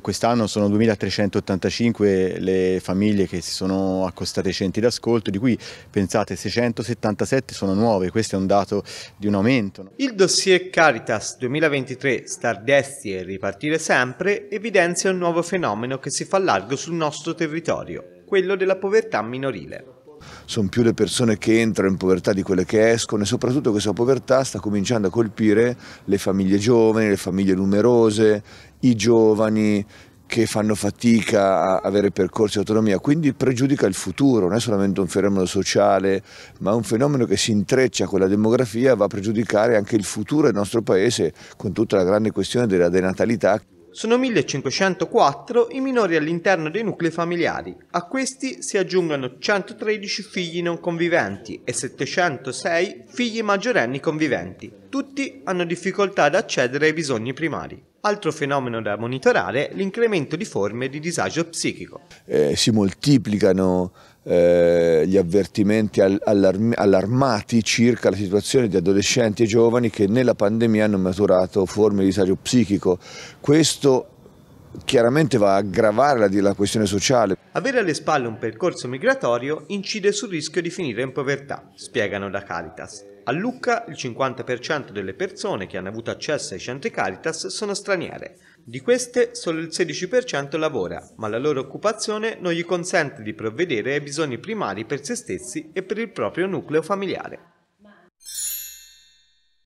Quest'anno sono 2.385 le famiglie che si sono accostate ai centri d'ascolto, di cui pensate 677 sono nuove, questo è un dato di un aumento. Il dossier Caritas 2023 Stardesti e ripartire sempre evidenzia un nuovo fenomeno che si fa largo sul nostro territorio, quello della povertà minorile sono più le persone che entrano in povertà di quelle che escono e soprattutto questa povertà sta cominciando a colpire le famiglie giovani, le famiglie numerose, i giovani che fanno fatica a avere percorsi di autonomia, quindi pregiudica il futuro, non è solamente un fenomeno sociale, ma un fenomeno che si intreccia con la demografia va a pregiudicare anche il futuro del nostro paese con tutta la grande questione della denatalità. Sono 1504 i minori all'interno dei nuclei familiari, a questi si aggiungono 113 figli non conviventi e 706 figli maggiorenni conviventi. Tutti hanno difficoltà ad accedere ai bisogni primari. Altro fenomeno da monitorare è l'incremento di forme di disagio psichico. Eh, si moltiplicano eh, gli avvertimenti allarmati circa la situazione di adolescenti e giovani che nella pandemia hanno maturato forme di disagio psichico. Questo chiaramente va a aggravare la, la questione sociale. Avere alle spalle un percorso migratorio incide sul rischio di finire in povertà, spiegano da Caritas. A Lucca il 50% delle persone che hanno avuto accesso ai centri Caritas sono straniere. Di queste solo il 16% lavora, ma la loro occupazione non gli consente di provvedere ai bisogni primari per se stessi e per il proprio nucleo familiare.